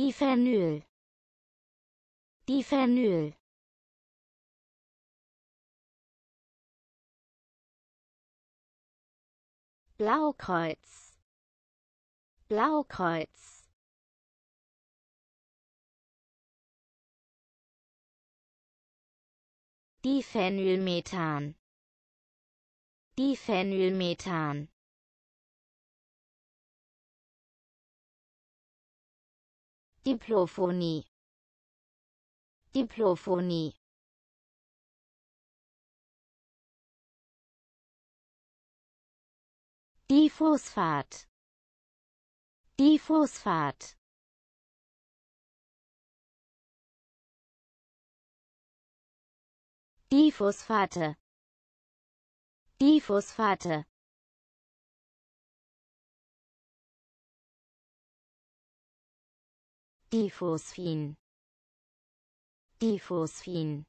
Diphenyl. Diphenyl. Blaukreuz. Blaukreuz. Diphenylmethan. Diphenylmethan. Diplophonie Diplophonie Die Die Phosphat Phosphat Die Phosphate Die Phosphate Diphosphine Diphosphine